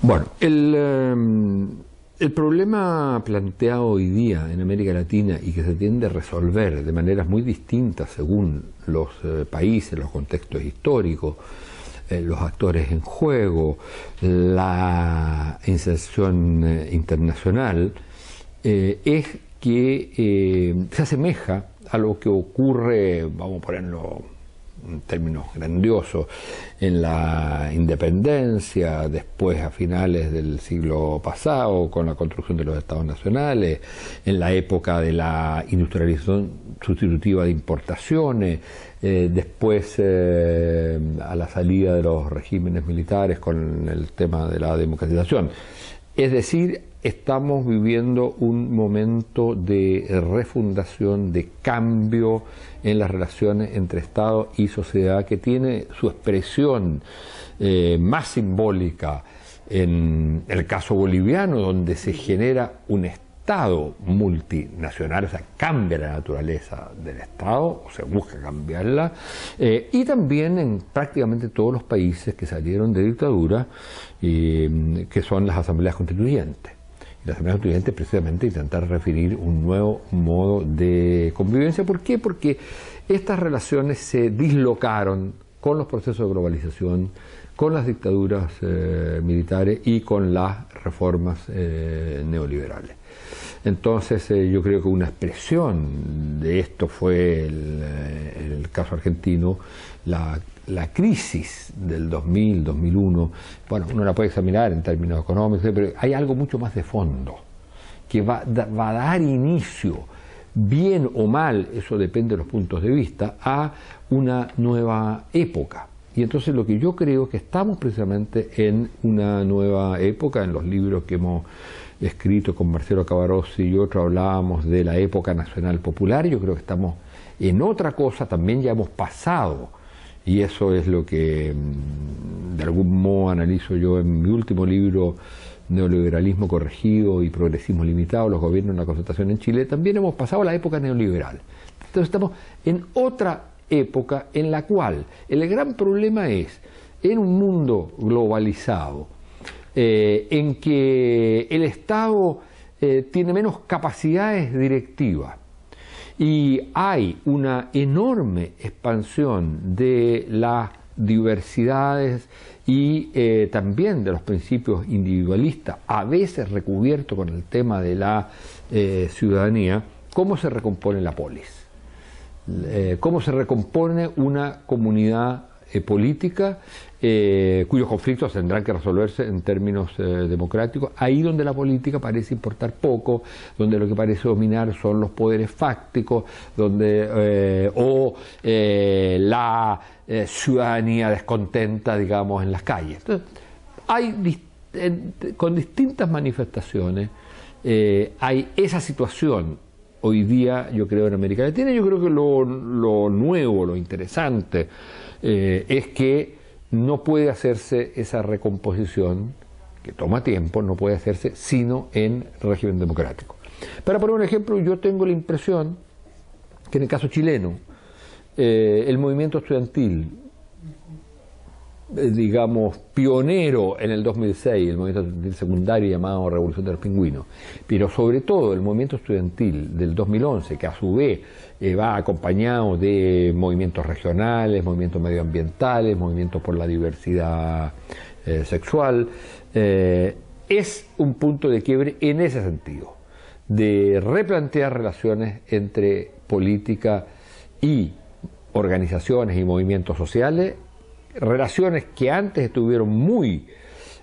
Bueno, em, el, problema planteado hoy día en América Latina y que se tiende a resolver de maneras muy distintas según los eh, países, los contextos históricos, eh, los actores en juego, la inserción eh, internacional, es que se asemeja a lo que ocurre, vamos a ponerlo en términos grandiosos, en la independencia, después a finales del siglo pasado, con la construcción de los estados nacionales, en la época de la industrialización sustitutiva de importaciones, eh, después eh, a la salida de los regímenes militares con el tema de la democratización. Es decir, estamos viviendo un momento de refundación, de cambio en las relaciones entre Estado y sociedad que tiene su expresión eh, más simbólica en el caso boliviano, donde se genera un Estado Estado multinacional, o sea, cambia la naturaleza del Estado, o se busca cambiarla, eh, y también en prácticamente todos los países que salieron de dictadura, eh, que son las asambleas constituyentes. las asambleas constituyentes precisamente intentar referir un nuevo modo de convivencia. ¿Por qué? Porque estas relaciones se dislocaron con los procesos de globalización, con las dictaduras eh, militares y con las reformas eh, neoliberales. Entonces eh, yo creo que una expresión de esto fue el, el caso argentino, la, crisis del 2000, 2001, bueno, uno la puede examinar en términos económicos, pero hay algo mucho más de fondo que va, va a dar inicio bien o mal, eso depende de los puntos de vista, a una nueva época. Y entonces lo que yo creo es que estamos precisamente en una nueva época, en los libros que hemos escrito con Marcelo Cavarossi y otro hablábamos de la época nacional popular, yo creo que estamos en otra cosa, también ya hemos pasado, y eso es lo que mm, de algún modo analizo yo en mi último libro, neoliberalismo corregido y progresismo limitado, los gobiernos en la concentración en Chile, también hemos pasado la época neoliberal. Entonces estamos en otra época en la cual el gran problema es, en un mundo globalizado, eh, en que el Estado eh, tiene menos capacidades directivas y hay una enorme expansión de la diversidades y eh, también de los principios individualistas, a veces recubierto con el tema de la eh, ciudadanía, cómo se recompone la polis, eh, cómo se recompone una comunidad política cuyos conflictos tendrán que resolverse en términos democráticos, ahí donde la política parece importar poco, donde lo que parece dominar son los poderes fácticos, donde o la eh, ciudadanía descontenta, digamos, en las calles. hay con distintas manifestaciones, eh, hay esa situación hoy día, yo creo, en América Latina. Yo creo que lo, nuevo, lo interesante, eh, es que no puede hacerse esa recomposición, que toma tiempo, no puede hacerse sino en régimen democrático. Para poner un ejemplo, yo tengo la impresión que en el caso chileno, eh, el movimiento estudiantil, eh, digamos, pionero en el 2006, el movimiento estudiantil secundario llamado Revolución de los Pingüinos, pero sobre todo el movimiento estudiantil del 2011, que a su vez eh, va acompañado de movimientos regionales, movimientos medioambientales, movimientos por la diversidad sexual, es un punto de quiebre en ese sentido, de replantear relaciones entre política y organizaciones y movimientos sociales, relaciones que antes estuvieron muy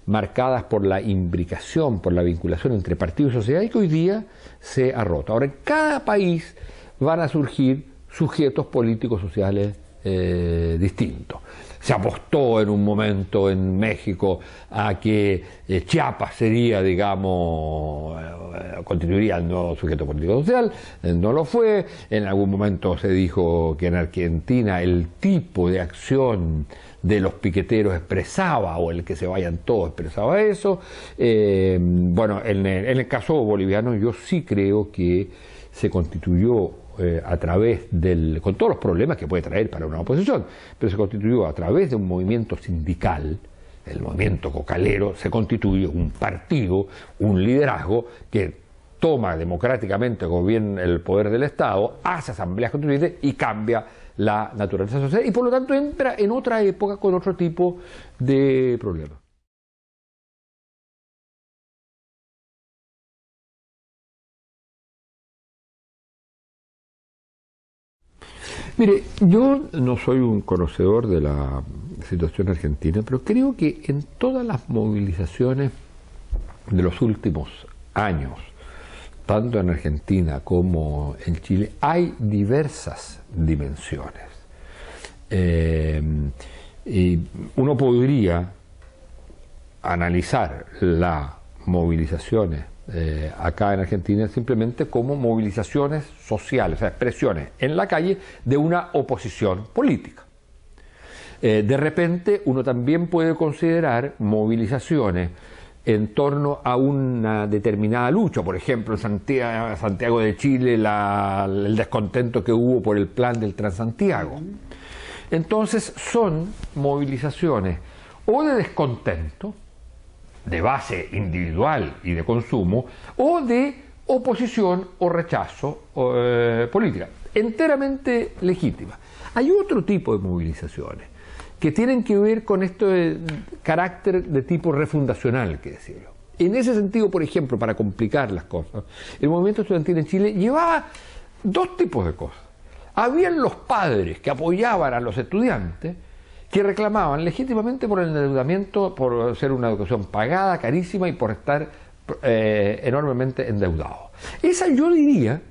marcadas por la imbricación, por la vinculación entre partidos y y que hoy día se ha roto. Ahora, en cada país van a surgir sujetos políticos sociales eh, distinto. Se apostó en un momento en México a que eh, Chiapas sería, digamos, eh, continuaría siendo nuevo sujeto político social, no lo fue. En algún momento se dijo que en Argentina el tipo de acción de los piqueteros expresaba, o el que se vayan todos expresaba eso. bueno, en en el caso boliviano yo sí creo que se constituyó eh, a través del, con todos los problemas que puede traer para una oposición, pero se constituyó a través de un movimiento sindical, el movimiento cocalero, se constituye un partido, un liderazgo que toma democráticamente bien el poder del Estado, hace asambleas constituyentes y cambia la naturaleza social y por lo tanto entra en otra época con otro tipo de problemas. Mire, yo no soy un conocedor de la situación argentina, pero creo que en todas las movilizaciones de los últimos años, tanto en Argentina como en Chile, hay diversas dimensiones. Eh, y uno podría analizar las movilizaciones eh, acá en Argentina simplemente como movilizaciones sociales, o sea, expresiones en la calle de una oposición política. Eh, de repente uno también puede considerar movilizaciones en torno a una determinada lucha, por ejemplo en Santiago, de Chile el descontento que hubo por el plan del Transantiago. Entonces son movilizaciones o de descontento, de base individual y de consumo, o de oposición o rechazo eh, política, enteramente legítima. Hay otro tipo de movilizaciones que tienen que ver con este carácter de tipo refundacional, que decirlo. En ese sentido, por ejemplo, para complicar las cosas, el movimiento estudiantil en Chile llevaba dos tipos de cosas. Habían los padres que apoyaban a los estudiantes que reclamaban legítimamente por el endeudamiento, por ser una educación pagada, carísima y por estar eh, enormemente endeudado... Esa yo diría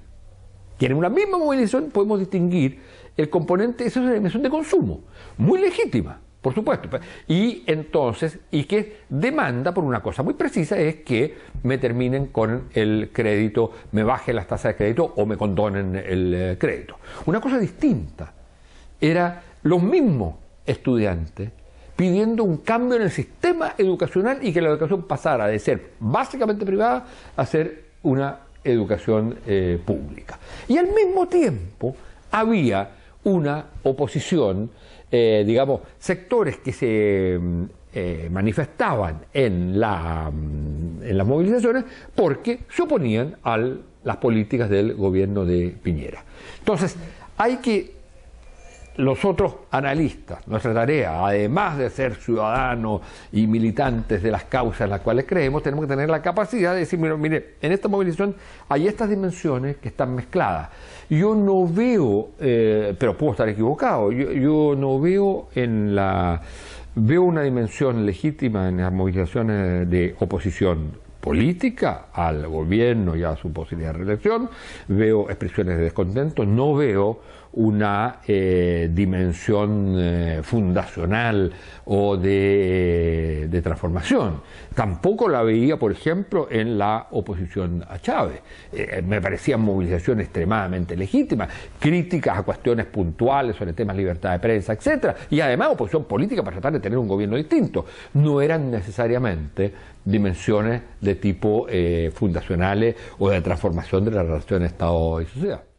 que en una misma movilización podemos distinguir el componente, esa es una dimensión de consumo, muy legítima, por supuesto. Y entonces, y que demanda por una cosa muy precisa es que me terminen con el crédito, me bajen las tasas de crédito o me condonen el eh, crédito. Una cosa distinta era los mismos Estudiante pidiendo un cambio en el sistema educacional y que la educación pasara de ser básicamente privada a ser una educación eh, pública. Y al mismo tiempo había una oposición, eh, digamos, sectores que se mm, eh, manifestaban en, la, mm, en las movilizaciones porque se oponían a las políticas del gobierno de Piñera. Entonces, hay que nosotros analistas. Nuestra tarea, además de ser ciudadanos y militantes de las causas en las cuales creemos, tenemos que tener la capacidad de decir, mire, en esta movilización hay estas dimensiones que están mezcladas. Yo no veo, eh, pero puedo estar equivocado, yo, yo no veo en la... Veo una dimensión legítima en las movilizaciones de oposición política al gobierno y a su posibilidad de reelección, veo expresiones de descontento, no veo una eh, dimensión eh, fundacional o eh, de, transformación. Tampoco la veía, por ejemplo, en la oposición a Chávez. me parecían movilizaciones extremadamente legítimas, críticas a cuestiones puntuales sobre temas de libertad de prensa, etcétera, y además oposición política para tratar de tener un gobierno distinto. No eran necesariamente dimensiones de tipo fundacionales o de transformación de la relación Estado y sociedad.